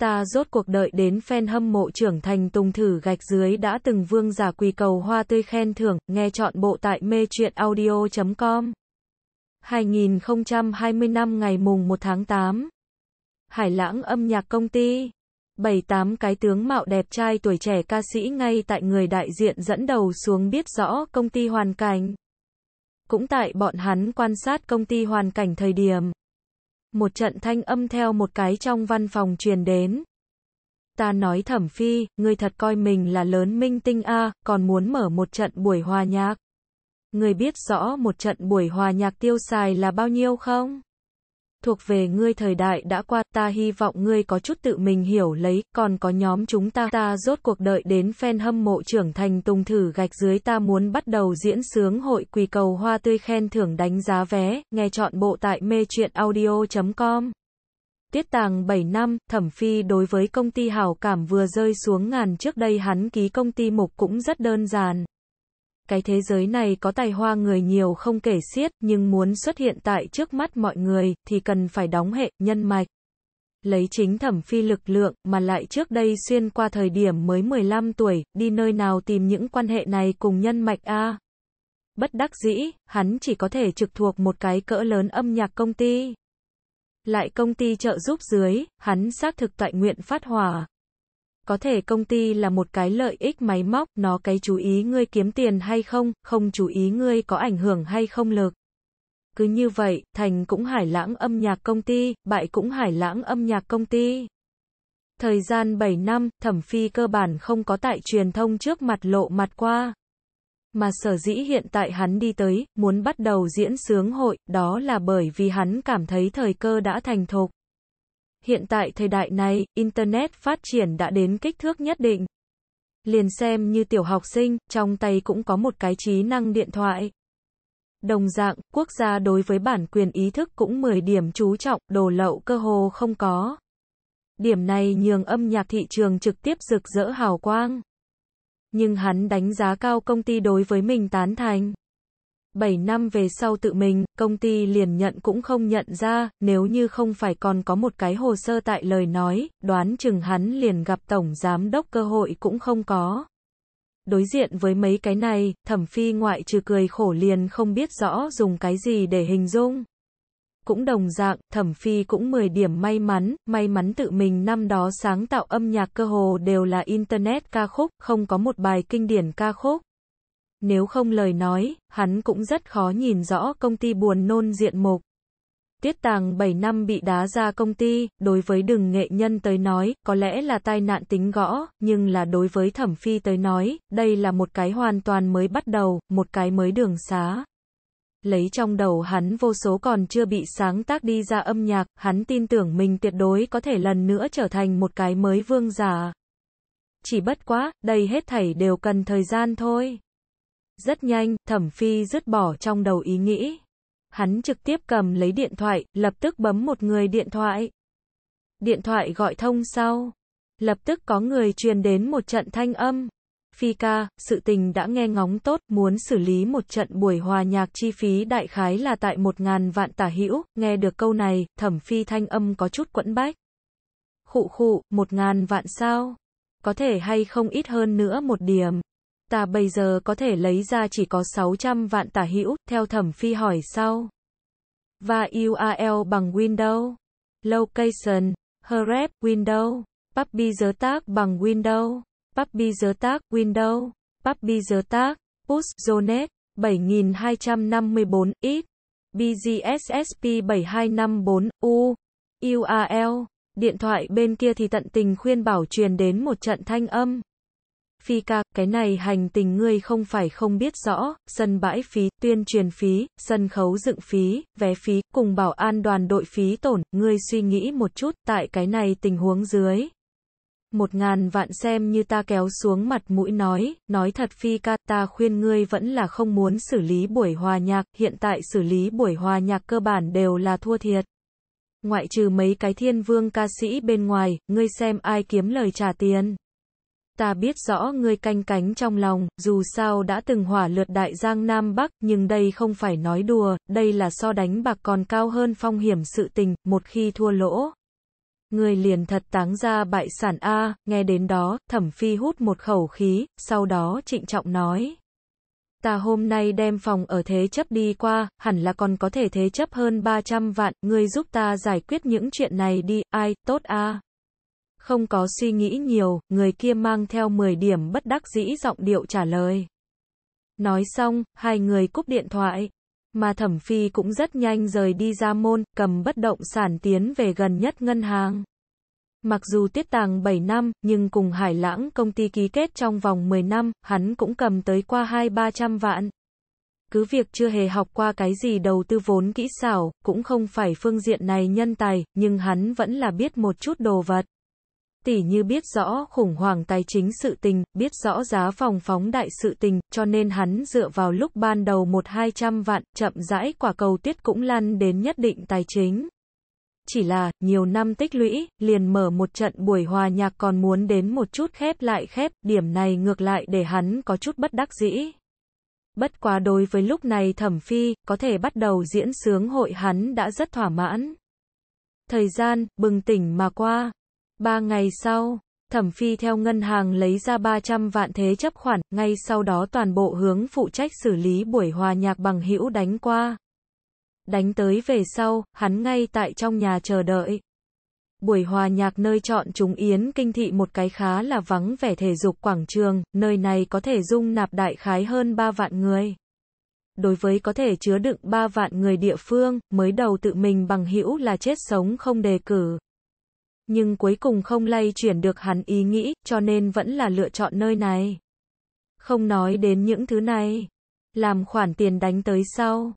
ta rốt cuộc đợi đến fan hâm mộ trưởng thành tùng thử gạch dưới đã từng vương giả quỳ cầu hoa tươi khen thưởng, nghe chọn bộ tại mê truyện audio.com. 2020 năm ngày mùng 1 tháng 8. Hải lãng âm nhạc công ty. 78 cái tướng mạo đẹp trai tuổi trẻ ca sĩ ngay tại người đại diện dẫn đầu xuống biết rõ công ty hoàn cảnh. Cũng tại bọn hắn quan sát công ty hoàn cảnh thời điểm, một trận thanh âm theo một cái trong văn phòng truyền đến. Ta nói thẩm phi, ngươi thật coi mình là lớn minh tinh a, còn muốn mở một trận buổi hòa nhạc. Ngươi biết rõ một trận buổi hòa nhạc tiêu xài là bao nhiêu không? thuộc về ngươi thời đại đã qua, ta hy vọng ngươi có chút tự mình hiểu lấy, còn có nhóm chúng ta, ta rốt cuộc đợi đến fan hâm mộ trưởng thành tùng thử gạch dưới ta muốn bắt đầu diễn sướng hội quỳ cầu hoa tươi khen thưởng đánh giá vé, nghe chọn bộ tại mê truyện audio.com. Tiết tàng 7 năm, thẩm phi đối với công ty hảo cảm vừa rơi xuống ngàn trước đây hắn ký công ty mục cũng rất đơn giản cái thế giới này có tài hoa người nhiều không kể xiết, nhưng muốn xuất hiện tại trước mắt mọi người, thì cần phải đóng hệ, nhân mạch. Lấy chính thẩm phi lực lượng, mà lại trước đây xuyên qua thời điểm mới 15 tuổi, đi nơi nào tìm những quan hệ này cùng nhân mạch a Bất đắc dĩ, hắn chỉ có thể trực thuộc một cái cỡ lớn âm nhạc công ty. Lại công ty trợ giúp dưới, hắn xác thực tại nguyện phát hỏa, có thể công ty là một cái lợi ích máy móc, nó cái chú ý ngươi kiếm tiền hay không, không chú ý ngươi có ảnh hưởng hay không lực. Cứ như vậy, thành cũng hải lãng âm nhạc công ty, bại cũng hải lãng âm nhạc công ty. Thời gian 7 năm, thẩm phi cơ bản không có tại truyền thông trước mặt lộ mặt qua. Mà sở dĩ hiện tại hắn đi tới, muốn bắt đầu diễn sướng hội, đó là bởi vì hắn cảm thấy thời cơ đã thành thục. Hiện tại thời đại này, Internet phát triển đã đến kích thước nhất định. Liền xem như tiểu học sinh, trong tay cũng có một cái trí năng điện thoại. Đồng dạng, quốc gia đối với bản quyền ý thức cũng 10 điểm chú trọng, đồ lậu cơ hồ không có. Điểm này nhường âm nhạc thị trường trực tiếp rực rỡ hào quang. Nhưng hắn đánh giá cao công ty đối với mình tán thành. 7 năm về sau tự mình, công ty liền nhận cũng không nhận ra, nếu như không phải còn có một cái hồ sơ tại lời nói, đoán chừng hắn liền gặp tổng giám đốc cơ hội cũng không có. Đối diện với mấy cái này, thẩm phi ngoại trừ cười khổ liền không biết rõ dùng cái gì để hình dung. Cũng đồng dạng, thẩm phi cũng 10 điểm may mắn, may mắn tự mình năm đó sáng tạo âm nhạc cơ hồ đều là Internet ca khúc, không có một bài kinh điển ca khúc. Nếu không lời nói, hắn cũng rất khó nhìn rõ công ty buồn nôn diện mục. Tiết tàng 7 năm bị đá ra công ty, đối với đừng nghệ nhân tới nói, có lẽ là tai nạn tính gõ, nhưng là đối với thẩm phi tới nói, đây là một cái hoàn toàn mới bắt đầu, một cái mới đường xá. Lấy trong đầu hắn vô số còn chưa bị sáng tác đi ra âm nhạc, hắn tin tưởng mình tuyệt đối có thể lần nữa trở thành một cái mới vương giả. Chỉ bất quá, đây hết thảy đều cần thời gian thôi. Rất nhanh, Thẩm Phi dứt bỏ trong đầu ý nghĩ. Hắn trực tiếp cầm lấy điện thoại, lập tức bấm một người điện thoại. Điện thoại gọi thông sau. Lập tức có người truyền đến một trận thanh âm. Phi ca, sự tình đã nghe ngóng tốt, muốn xử lý một trận buổi hòa nhạc chi phí đại khái là tại một ngàn vạn tả hữu nghe được câu này, thẩm phi thanh âm có chút quẫn bách. Khụ khụ, một ngàn vạn sao? Có thể hay không ít hơn nữa một điểm ta bây giờ có thể lấy ra chỉ có 600 vạn tả hữu, theo thẩm phi hỏi sau. Và URL bằng Windows, Location, Href, Windows, Puppy giới tác bằng Windows, Puppy giới tác, Windows, Puppy giới tác, Push, Zonet, 7254, X, BGSSP 7254, U, URL, điện thoại bên kia thì tận tình khuyên bảo truyền đến một trận thanh âm. Phi ca, cái này hành tình ngươi không phải không biết rõ, sân bãi phí, tuyên truyền phí, sân khấu dựng phí, vé phí, cùng bảo an đoàn đội phí tổn, ngươi suy nghĩ một chút, tại cái này tình huống dưới. Một ngàn vạn xem như ta kéo xuống mặt mũi nói, nói thật Phi ca, ta khuyên ngươi vẫn là không muốn xử lý buổi hòa nhạc, hiện tại xử lý buổi hòa nhạc cơ bản đều là thua thiệt. Ngoại trừ mấy cái thiên vương ca sĩ bên ngoài, ngươi xem ai kiếm lời trả tiền ta biết rõ ngươi canh cánh trong lòng, dù sao đã từng hỏa lượt đại giang Nam Bắc, nhưng đây không phải nói đùa, đây là so đánh bạc còn cao hơn phong hiểm sự tình, một khi thua lỗ. Người liền thật táng ra bại sản A, nghe đến đó, thẩm phi hút một khẩu khí, sau đó trịnh trọng nói. Ta hôm nay đem phòng ở thế chấp đi qua, hẳn là còn có thể thế chấp hơn 300 vạn, ngươi giúp ta giải quyết những chuyện này đi, ai, tốt A. Không có suy nghĩ nhiều, người kia mang theo 10 điểm bất đắc dĩ giọng điệu trả lời. Nói xong, hai người cúp điện thoại. Mà thẩm phi cũng rất nhanh rời đi ra môn, cầm bất động sản tiến về gần nhất ngân hàng. Mặc dù tiết tàng 7 năm, nhưng cùng Hải Lãng công ty ký kết trong vòng 10 năm, hắn cũng cầm tới qua 2-300 vạn. Cứ việc chưa hề học qua cái gì đầu tư vốn kỹ xảo, cũng không phải phương diện này nhân tài, nhưng hắn vẫn là biết một chút đồ vật. Tỷ như biết rõ khủng hoảng tài chính sự tình, biết rõ giá phòng phóng đại sự tình, cho nên hắn dựa vào lúc ban đầu một hai trăm vạn, chậm rãi quả cầu tuyết cũng lăn đến nhất định tài chính. Chỉ là, nhiều năm tích lũy, liền mở một trận buổi hòa nhạc còn muốn đến một chút khép lại khép, điểm này ngược lại để hắn có chút bất đắc dĩ. Bất quá đối với lúc này thẩm phi, có thể bắt đầu diễn sướng hội hắn đã rất thỏa mãn. Thời gian, bừng tỉnh mà qua, Ba ngày sau, Thẩm Phi theo ngân hàng lấy ra 300 vạn thế chấp khoản, ngay sau đó toàn bộ hướng phụ trách xử lý buổi hòa nhạc bằng hữu đánh qua. Đánh tới về sau, hắn ngay tại trong nhà chờ đợi. Buổi hòa nhạc nơi chọn chúng Yến kinh thị một cái khá là vắng vẻ thể dục quảng trường, nơi này có thể dung nạp đại khái hơn 3 vạn người. Đối với có thể chứa đựng 3 vạn người địa phương, mới đầu tự mình bằng hữu là chết sống không đề cử nhưng cuối cùng không lay chuyển được hắn ý nghĩ, cho nên vẫn là lựa chọn nơi này. Không nói đến những thứ này, làm khoản tiền đánh tới sau,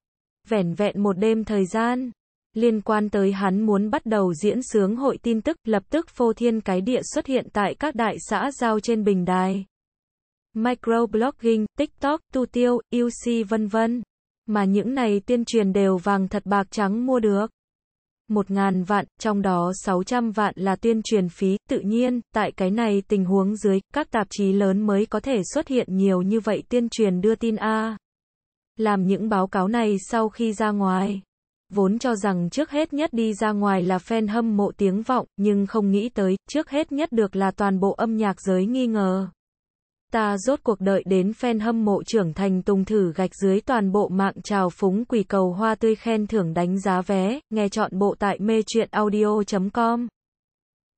vẻn vẹn một đêm thời gian, liên quan tới hắn muốn bắt đầu diễn sướng hội tin tức, lập tức phô thiên cái địa xuất hiện tại các đại xã giao trên bình đài. Microblogging, TikTok, Tu Tiêu, UC vân vân. Mà những này tuyên truyền đều vàng thật bạc trắng mua được. 1.000 vạn, trong đó 600 vạn là tuyên truyền phí. Tự nhiên, tại cái này tình huống dưới, các tạp chí lớn mới có thể xuất hiện nhiều như vậy tuyên truyền đưa tin A. Làm những báo cáo này sau khi ra ngoài. Vốn cho rằng trước hết nhất đi ra ngoài là fan hâm mộ tiếng vọng, nhưng không nghĩ tới, trước hết nhất được là toàn bộ âm nhạc giới nghi ngờ ta rốt cuộc đợi đến fan hâm mộ trưởng thành tung thử gạch dưới toàn bộ mạng trào phúng quỷ cầu hoa tươi khen thưởng đánh giá vé, nghe chọn bộ tại mê truyện audio.com.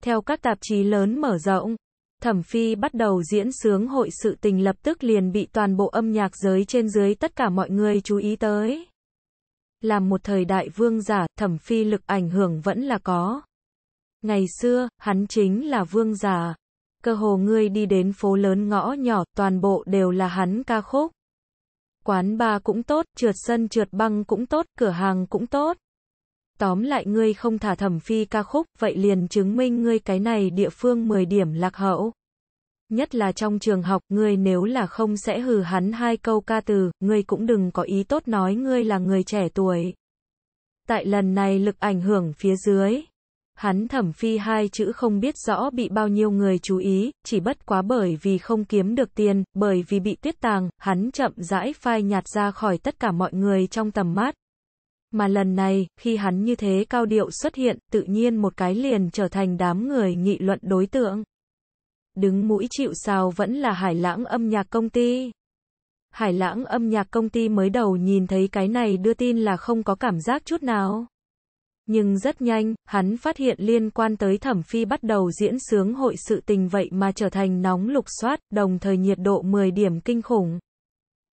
Theo các tạp chí lớn mở rộng, Thẩm Phi bắt đầu diễn sướng hội sự tình lập tức liền bị toàn bộ âm nhạc giới trên dưới tất cả mọi người chú ý tới. Làm một thời đại vương giả, Thẩm Phi lực ảnh hưởng vẫn là có. Ngày xưa, hắn chính là vương giả, cơ hồ ngươi đi đến phố lớn ngõ nhỏ, toàn bộ đều là hắn ca khúc. Quán bar cũng tốt, trượt sân trượt băng cũng tốt, cửa hàng cũng tốt. Tóm lại ngươi không thả thẩm phi ca khúc, vậy liền chứng minh ngươi cái này địa phương 10 điểm lạc hậu. Nhất là trong trường học, ngươi nếu là không sẽ hừ hắn hai câu ca từ, ngươi cũng đừng có ý tốt nói ngươi là người trẻ tuổi. Tại lần này lực ảnh hưởng phía dưới. Hắn thẩm phi hai chữ không biết rõ bị bao nhiêu người chú ý, chỉ bất quá bởi vì không kiếm được tiền, bởi vì bị tiết tàng, hắn chậm rãi phai nhạt ra khỏi tất cả mọi người trong tầm mắt. Mà lần này, khi hắn như thế cao điệu xuất hiện, tự nhiên một cái liền trở thành đám người nghị luận đối tượng. Đứng mũi chịu sao vẫn là hải lãng âm nhạc công ty. Hải lãng âm nhạc công ty mới đầu nhìn thấy cái này đưa tin là không có cảm giác chút nào. Nhưng rất nhanh, hắn phát hiện liên quan tới thẩm phi bắt đầu diễn sướng hội sự tình vậy mà trở thành nóng lục soát, đồng thời nhiệt độ 10 điểm kinh khủng.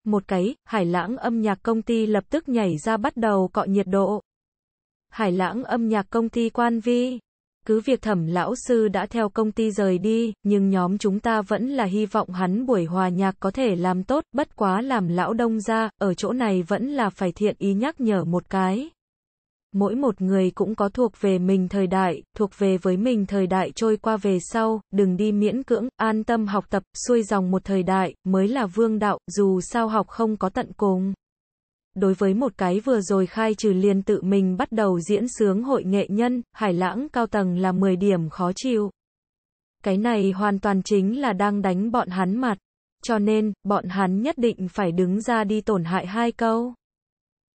Một cái, hải lãng âm nhạc công ty lập tức nhảy ra bắt đầu cọ nhiệt độ. Hải lãng âm nhạc công ty quan vi. Cứ việc thẩm lão sư đã theo công ty rời đi, nhưng nhóm chúng ta vẫn là hy vọng hắn buổi hòa nhạc có thể làm tốt, bất quá làm lão đông ra, ở chỗ này vẫn là phải thiện ý nhắc nhở một cái mỗi một người cũng có thuộc về mình thời đại, thuộc về với mình thời đại trôi qua về sau, đừng đi miễn cưỡng, an tâm học tập, xuôi dòng một thời đại, mới là vương đạo, dù sao học không có tận cùng. Đối với một cái vừa rồi khai trừ liền tự mình bắt đầu diễn sướng hội nghệ nhân, hải lãng cao tầng là 10 điểm khó chịu. Cái này hoàn toàn chính là đang đánh bọn hắn mặt. Cho nên, bọn hắn nhất định phải đứng ra đi tổn hại hai câu.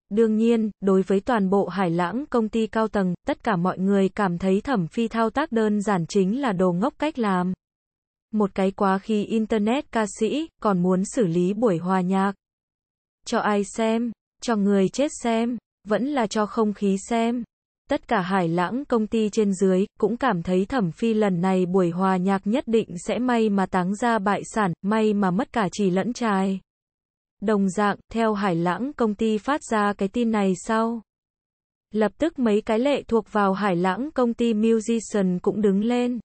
Đương nhiên, đối với toàn bộ Hải Lãng công ty cao tầng, tất cả mọi người cảm thấy thẩm phi thao tác đơn giản chính là đồ ngốc cách làm. Một cái quá khi Internet ca sĩ, còn muốn xử lý buổi hòa nhạc. Cho ai xem, cho người chết xem, vẫn là cho không khí xem. Tất cả hải lãng công ty trên dưới, cũng cảm thấy thẩm phi lần này buổi hòa nhạc nhất định sẽ may mà táng ra bại sản, may mà mất cả chỉ lẫn trai. Đồng dạng, theo Hải Lãng công ty phát ra cái tin này sau. Lập tức mấy cái lệ thuộc vào Hải Lãng công ty Musician cũng đứng lên.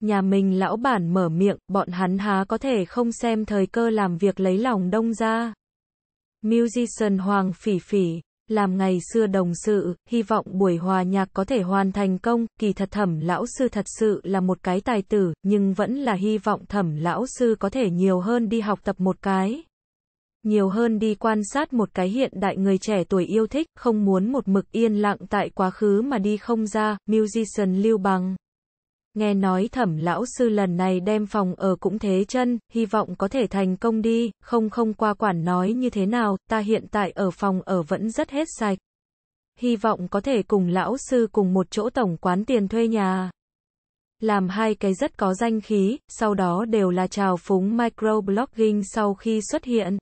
Nhà mình lão bản mở miệng, bọn hắn há có thể không xem thời cơ làm việc lấy lòng đông ra. Musician Hoàng Phỉ Phỉ, làm ngày xưa đồng sự, hy vọng buổi hòa nhạc có thể hoàn thành công, kỳ thật thẩm lão sư thật sự là một cái tài tử, nhưng vẫn là hy vọng thẩm lão sư có thể nhiều hơn đi học tập một cái nhiều hơn đi quan sát một cái hiện đại người trẻ tuổi yêu thích, không muốn một mực yên lặng tại quá khứ mà đi không ra, musician lưu bằng. Nghe nói thẩm lão sư lần này đem phòng ở cũng thế chân, hy vọng có thể thành công đi, không không qua quản nói như thế nào, ta hiện tại ở phòng ở vẫn rất hết sạch. Hy vọng có thể cùng lão sư cùng một chỗ tổng quán tiền thuê nhà. Làm hai cái rất có danh khí, sau đó đều là trào phúng microblogging sau khi xuất hiện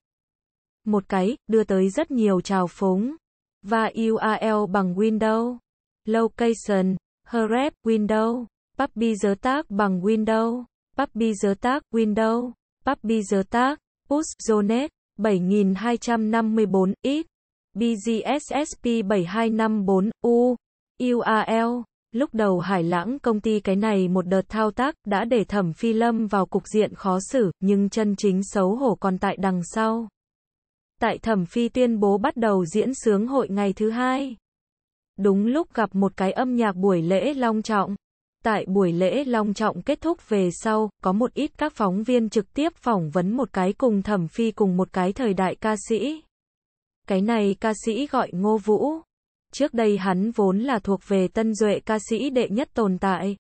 một cái, đưa tới rất nhiều trào phúng. Và URL bằng Windows, Location, Href, Windows, Puppy giới tác bằng Windows, Puppy giới tác, Windows, Puppy giới tác, Push, Zonet, 7254, X, BGSSP 7254, U, URL. Lúc đầu Hải Lãng công ty cái này một đợt thao tác đã để Thẩm Phi Lâm vào cục diện khó xử, nhưng chân chính xấu hổ còn tại đằng sau. Tại Thẩm Phi tuyên bố bắt đầu diễn sướng hội ngày thứ hai. Đúng lúc gặp một cái âm nhạc buổi lễ long trọng. Tại buổi lễ long trọng kết thúc về sau, có một ít các phóng viên trực tiếp phỏng vấn một cái cùng Thẩm Phi cùng một cái thời đại ca sĩ. Cái này ca sĩ gọi Ngô Vũ. Trước đây hắn vốn là thuộc về tân duệ ca sĩ đệ nhất tồn tại.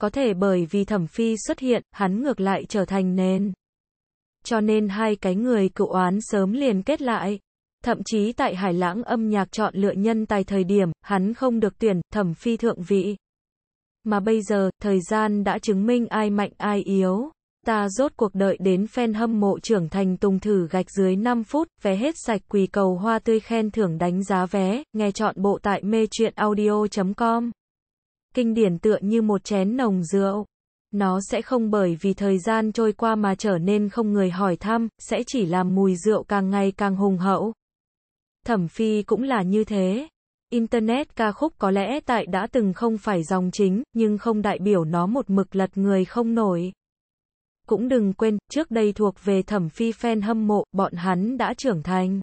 Có thể bởi vì Thẩm Phi xuất hiện, hắn ngược lại trở thành nền cho nên hai cái người cựu oán sớm liền kết lại. Thậm chí tại Hải Lãng âm nhạc chọn lựa nhân tài thời điểm, hắn không được tuyển, thẩm phi thượng vị. Mà bây giờ, thời gian đã chứng minh ai mạnh ai yếu. Ta rốt cuộc đợi đến fan hâm mộ trưởng thành tùng thử gạch dưới 5 phút, vé hết sạch quỳ cầu hoa tươi khen thưởng đánh giá vé, nghe chọn bộ tại mê chuyện audio.com. Kinh điển tựa như một chén nồng rượu nó sẽ không bởi vì thời gian trôi qua mà trở nên không người hỏi thăm, sẽ chỉ làm mùi rượu càng ngày càng hùng hậu. Thẩm Phi cũng là như thế. Internet ca khúc có lẽ tại đã từng không phải dòng chính, nhưng không đại biểu nó một mực lật người không nổi. Cũng đừng quên, trước đây thuộc về thẩm phi fan hâm mộ, bọn hắn đã trưởng thành.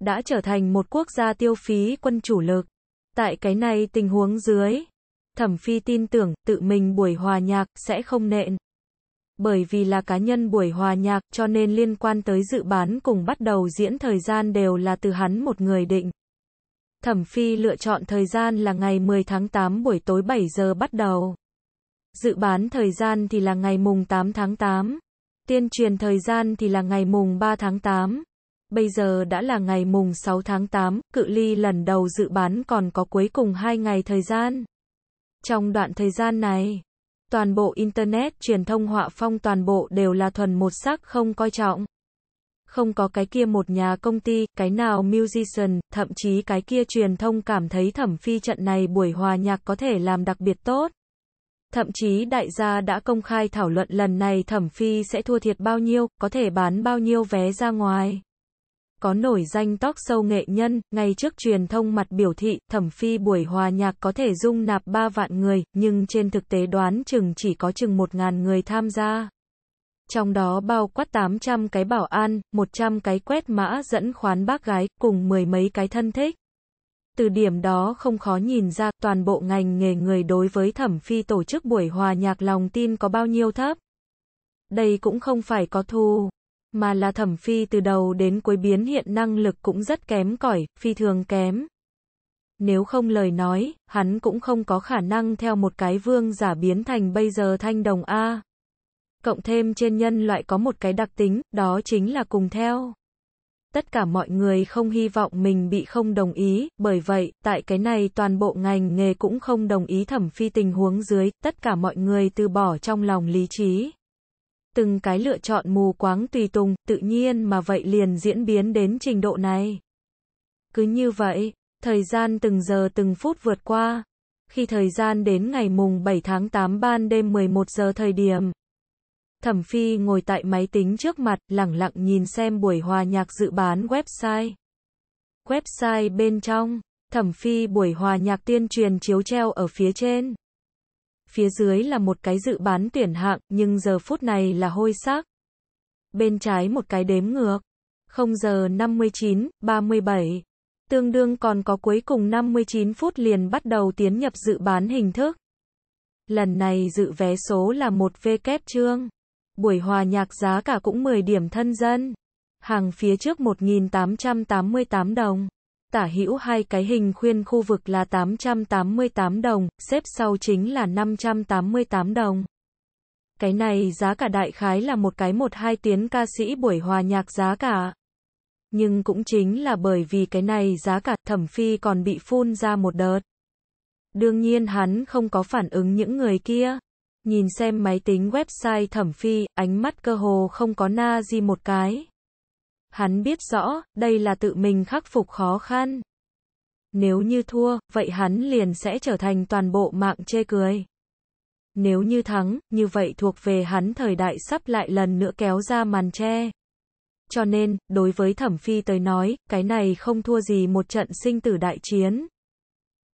Đã trở thành một quốc gia tiêu phí quân chủ lực. Tại cái này tình huống dưới, Thẩm Phi tin tưởng, tự mình buổi hòa nhạc, sẽ không nện. Bởi vì là cá nhân buổi hòa nhạc, cho nên liên quan tới dự bán cùng bắt đầu diễn thời gian đều là từ hắn một người định. Thẩm Phi lựa chọn thời gian là ngày 10 tháng 8 buổi tối 7 giờ bắt đầu. Dự bán thời gian thì là ngày mùng 8 tháng 8. tiên truyền thời gian thì là ngày mùng 3 tháng 8. Bây giờ đã là ngày mùng 6 tháng 8, cự ly lần đầu dự bán còn có cuối cùng 2 ngày thời gian. Trong đoạn thời gian này, toàn bộ Internet, truyền thông họa phong toàn bộ đều là thuần một sắc không coi trọng. Không có cái kia một nhà công ty, cái nào musician, thậm chí cái kia truyền thông cảm thấy thẩm phi trận này buổi hòa nhạc có thể làm đặc biệt tốt. Thậm chí đại gia đã công khai thảo luận lần này thẩm phi sẽ thua thiệt bao nhiêu, có thể bán bao nhiêu vé ra ngoài có nổi danh talk show nghệ nhân, ngay trước truyền thông mặt biểu thị, thẩm phi buổi hòa nhạc có thể dung nạp 3 vạn người, nhưng trên thực tế đoán chừng chỉ có chừng 1.000 người tham gia. Trong đó bao quát 800 cái bảo an, 100 cái quét mã dẫn khoán bác gái, cùng mười mấy cái thân thích. Từ điểm đó không khó nhìn ra toàn bộ ngành nghề người đối với thẩm phi tổ chức buổi hòa nhạc lòng tin có bao nhiêu thấp. Đây cũng không phải có thù mà là thẩm phi từ đầu đến cuối biến hiện năng lực cũng rất kém cỏi, phi thường kém. Nếu không lời nói, hắn cũng không có khả năng theo một cái vương giả biến thành bây giờ thanh đồng A. Cộng thêm trên nhân loại có một cái đặc tính, đó chính là cùng theo. Tất cả mọi người không hy vọng mình bị không đồng ý, bởi vậy, tại cái này toàn bộ ngành nghề cũng không đồng ý thẩm phi tình huống dưới, tất cả mọi người từ bỏ trong lòng lý trí từng cái lựa chọn mù quáng tùy tùng, tự nhiên mà vậy liền diễn biến đến trình độ này. Cứ như vậy, thời gian từng giờ từng phút vượt qua. Khi thời gian đến ngày mùng 7 tháng 8 ban đêm 11 giờ thời điểm, Thẩm Phi ngồi tại máy tính trước mặt, lẳng lặng nhìn xem buổi hòa nhạc dự bán website. Website bên trong, Thẩm Phi buổi hòa nhạc tuyên truyền chiếu treo ở phía trên phía dưới là một cái dự bán tuyển hạng, nhưng giờ phút này là hôi xác. Bên trái một cái đếm ngược. 0 giờ 59, 37. Tương đương còn có cuối cùng 59 phút liền bắt đầu tiến nhập dự bán hình thức. Lần này dự vé số là một V kép chương. Buổi hòa nhạc giá cả cũng 10 điểm thân dân. Hàng phía trước 1.888 đồng tả hữu hai cái hình khuyên khu vực là 888 đồng, xếp sau chính là 588 đồng. Cái này giá cả đại khái là một cái một hai tiếng ca sĩ buổi hòa nhạc giá cả. Nhưng cũng chính là bởi vì cái này giá cả thẩm phi còn bị phun ra một đợt. Đương nhiên hắn không có phản ứng những người kia. Nhìn xem máy tính website thẩm phi, ánh mắt cơ hồ không có na gì một cái. Hắn biết rõ, đây là tự mình khắc phục khó khăn. Nếu như thua, vậy hắn liền sẽ trở thành toàn bộ mạng chê cười. Nếu như thắng, như vậy thuộc về hắn thời đại sắp lại lần nữa kéo ra màn che. Cho nên, đối với thẩm phi tới nói, cái này không thua gì một trận sinh tử đại chiến.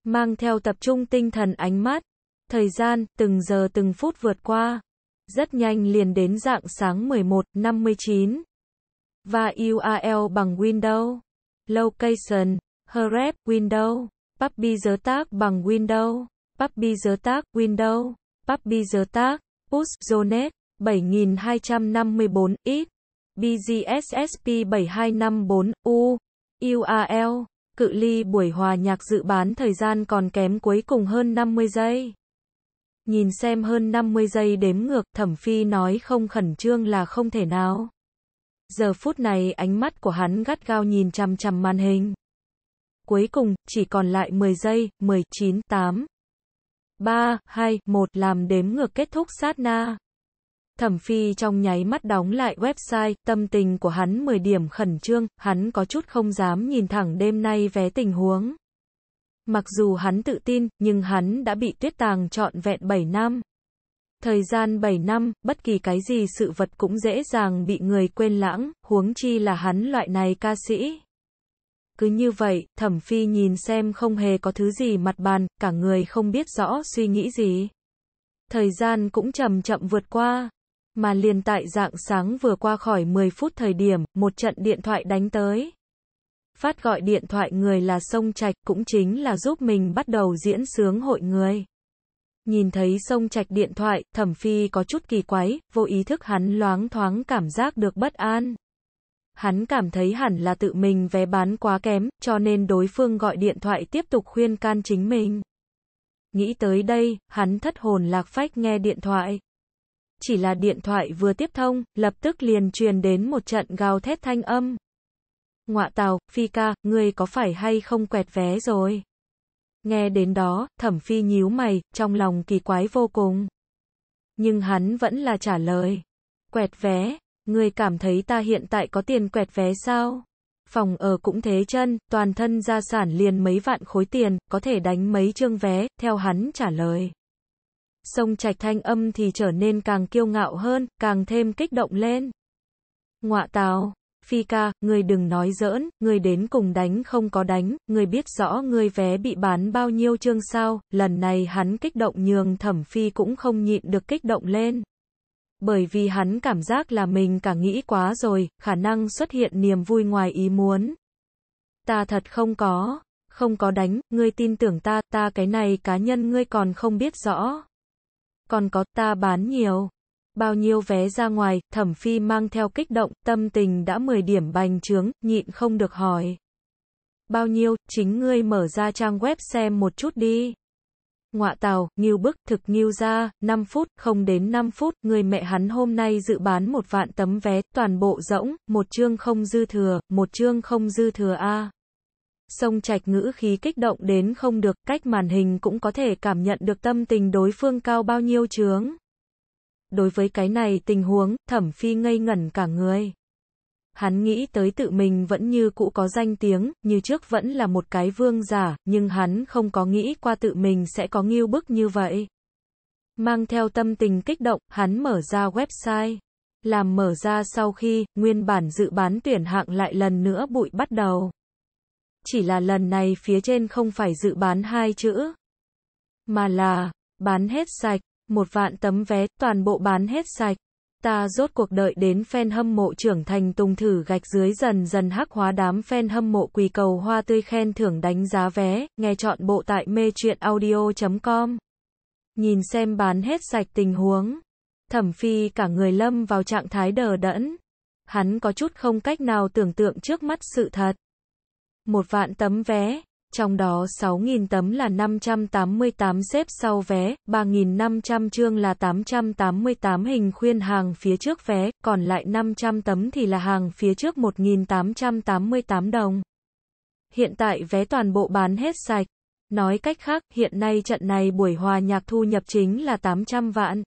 Mang theo tập trung tinh thần ánh mắt, thời gian, từng giờ từng phút vượt qua. Rất nhanh liền đến dạng sáng 11, 59 và URL bằng Windows, Location, Href, Windows, Puppy giới tác bằng Windows, Puppy giới tác, Windows, Puppy giới tác, Push, Zonet, 7254X, BGSSP 7254U, URL, cự ly buổi hòa nhạc dự bán thời gian còn kém cuối cùng hơn 50 giây. Nhìn xem hơn 50 giây đếm ngược, Thẩm Phi nói không khẩn trương là không thể nào. Giờ phút này ánh mắt của hắn gắt gao nhìn chằm chằm màn hình. Cuối cùng, chỉ còn lại 10 giây, 19, 8, 3, 2, 1 làm đếm ngược kết thúc sát na. Thẩm Phi trong nháy mắt đóng lại website, tâm tình của hắn 10 điểm khẩn trương, hắn có chút không dám nhìn thẳng đêm nay vé tình huống. Mặc dù hắn tự tin, nhưng hắn đã bị tuyết tàng trọn vẹn 7 năm. Thời gian 7 năm, bất kỳ cái gì sự vật cũng dễ dàng bị người quên lãng, huống chi là hắn loại này ca sĩ. Cứ như vậy, thẩm phi nhìn xem không hề có thứ gì mặt bàn, cả người không biết rõ suy nghĩ gì. Thời gian cũng chậm chậm vượt qua, mà liền tại dạng sáng vừa qua khỏi 10 phút thời điểm, một trận điện thoại đánh tới. Phát gọi điện thoại người là Sông Trạch cũng chính là giúp mình bắt đầu diễn sướng hội người. Nhìn thấy sông trạch điện thoại, thẩm phi có chút kỳ quái, vô ý thức hắn loáng thoáng cảm giác được bất an. Hắn cảm thấy hẳn là tự mình vé bán quá kém, cho nên đối phương gọi điện thoại tiếp tục khuyên can chính mình. Nghĩ tới đây, hắn thất hồn lạc phách nghe điện thoại. Chỉ là điện thoại vừa tiếp thông, lập tức liền truyền đến một trận gào thét thanh âm. Ngọa tàu, phi ca, ngươi có phải hay không quẹt vé rồi? Nghe đến đó, thẩm phi nhíu mày, trong lòng kỳ quái vô cùng. Nhưng hắn vẫn là trả lời. Quẹt vé, người cảm thấy ta hiện tại có tiền quẹt vé sao? Phòng ở cũng thế chân, toàn thân gia sản liền mấy vạn khối tiền, có thể đánh mấy chương vé, theo hắn trả lời. Sông trạch thanh âm thì trở nên càng kiêu ngạo hơn, càng thêm kích động lên. Ngoạ tào, Phi ca, ngươi đừng nói giỡn, ngươi đến cùng đánh không có đánh, ngươi biết rõ ngươi vé bị bán bao nhiêu chương sao, lần này hắn kích động nhường thẩm phi cũng không nhịn được kích động lên. Bởi vì hắn cảm giác là mình cả nghĩ quá rồi, khả năng xuất hiện niềm vui ngoài ý muốn. Ta thật không có, không có đánh, ngươi tin tưởng ta, ta cái này cá nhân ngươi còn không biết rõ. Còn có ta bán nhiều bao nhiêu vé ra ngoài, thẩm phi mang theo kích động, tâm tình đã 10 điểm bành trướng, nhịn không được hỏi. Bao nhiêu, chính ngươi mở ra trang web xem một chút đi. Ngoạ tàu, nghiêu bức, thực nghiêu ra, 5 phút, không đến 5 phút, người mẹ hắn hôm nay dự bán một vạn tấm vé, toàn bộ rỗng, một chương không dư thừa, một chương không dư thừa a. Sông trạch ngữ khí kích động đến không được, cách màn hình cũng có thể cảm nhận được tâm tình đối phương cao bao nhiêu chướng đối với cái này tình huống, thẩm phi ngây ngẩn cả người. Hắn nghĩ tới tự mình vẫn như cũ có danh tiếng, như trước vẫn là một cái vương giả, nhưng hắn không có nghĩ qua tự mình sẽ có nghiêu bức như vậy. Mang theo tâm tình kích động, hắn mở ra website. Làm mở ra sau khi, nguyên bản dự bán tuyển hạng lại lần nữa bụi bắt đầu. Chỉ là lần này phía trên không phải dự bán hai chữ, mà là, bán hết sạch, một vạn tấm vé, toàn bộ bán hết sạch. Ta rốt cuộc đợi đến fan hâm mộ trưởng thành tùng thử gạch dưới dần dần hắc hóa đám fan hâm mộ quỳ cầu hoa tươi khen thưởng đánh giá vé, nghe chọn bộ tại mê chuyện audio.com. Nhìn xem bán hết sạch tình huống. Thẩm phi cả người lâm vào trạng thái đờ đẫn. Hắn có chút không cách nào tưởng tượng trước mắt sự thật. Một vạn tấm vé, trong đó 6.000 tấm là 588 xếp sau vé, 3.500 chương là 888 hình khuyên hàng phía trước vé, còn lại 500 tấm thì là hàng phía trước 1.888 đồng. Hiện tại vé toàn bộ bán hết sạch. Nói cách khác, hiện nay trận này buổi hòa nhạc thu nhập chính là 800 vạn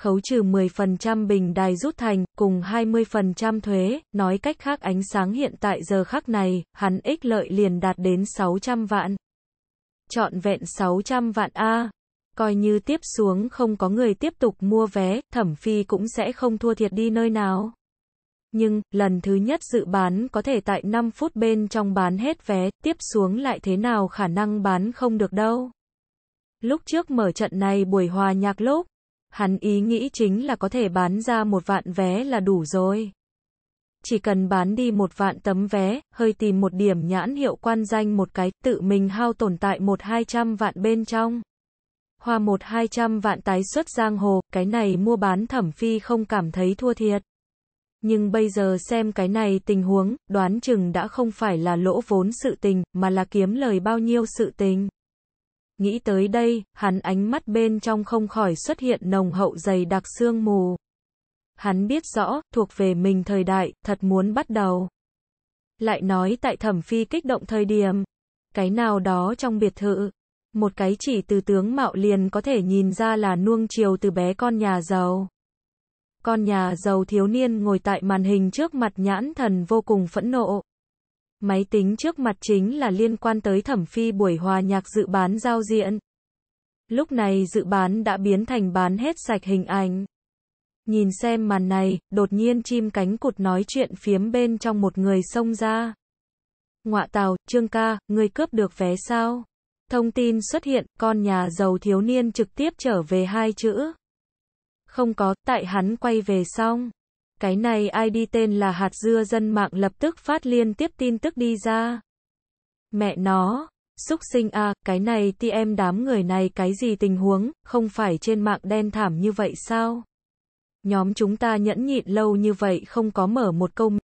khấu trừ 10% bình đài rút thành, cùng 20% thuế, nói cách khác ánh sáng hiện tại giờ khắc này, hắn ích lợi liền đạt đến 600 vạn. Chọn vẹn 600 vạn A. Coi như tiếp xuống không có người tiếp tục mua vé, thẩm phi cũng sẽ không thua thiệt đi nơi nào. Nhưng, lần thứ nhất dự bán có thể tại 5 phút bên trong bán hết vé, tiếp xuống lại thế nào khả năng bán không được đâu. Lúc trước mở trận này buổi hòa nhạc lúc, Hắn ý nghĩ chính là có thể bán ra một vạn vé là đủ rồi. Chỉ cần bán đi một vạn tấm vé, hơi tìm một điểm nhãn hiệu quan danh một cái, tự mình hao tồn tại một hai trăm vạn bên trong. Hoa một hai trăm vạn tái xuất giang hồ, cái này mua bán thẩm phi không cảm thấy thua thiệt. Nhưng bây giờ xem cái này tình huống, đoán chừng đã không phải là lỗ vốn sự tình, mà là kiếm lời bao nhiêu sự tình. Nghĩ tới đây, hắn ánh mắt bên trong không khỏi xuất hiện nồng hậu dày đặc sương mù. Hắn biết rõ, thuộc về mình thời đại, thật muốn bắt đầu. Lại nói tại thẩm phi kích động thời điểm, cái nào đó trong biệt thự, một cái chỉ từ tướng mạo liền có thể nhìn ra là nuông chiều từ bé con nhà giàu. Con nhà giàu thiếu niên ngồi tại màn hình trước mặt nhãn thần vô cùng phẫn nộ. Máy tính trước mặt chính là liên quan tới thẩm phi buổi hòa nhạc dự bán giao diễn. Lúc này dự bán đã biến thành bán hết sạch hình ảnh. Nhìn xem màn này, đột nhiên chim cánh cụt nói chuyện phiếm bên trong một người xông ra. Ngọa tào, trương ca, người cướp được vé sao? Thông tin xuất hiện, con nhà giàu thiếu niên trực tiếp trở về hai chữ. Không có, tại hắn quay về xong. Cái này ai đi tên là hạt dưa dân mạng lập tức phát liên tiếp tin tức đi ra. Mẹ nó, xúc sinh à, cái này ti em đám người này cái gì tình huống, không phải trên mạng đen thảm như vậy sao? Nhóm chúng ta nhẫn nhịn lâu như vậy không có mở một câu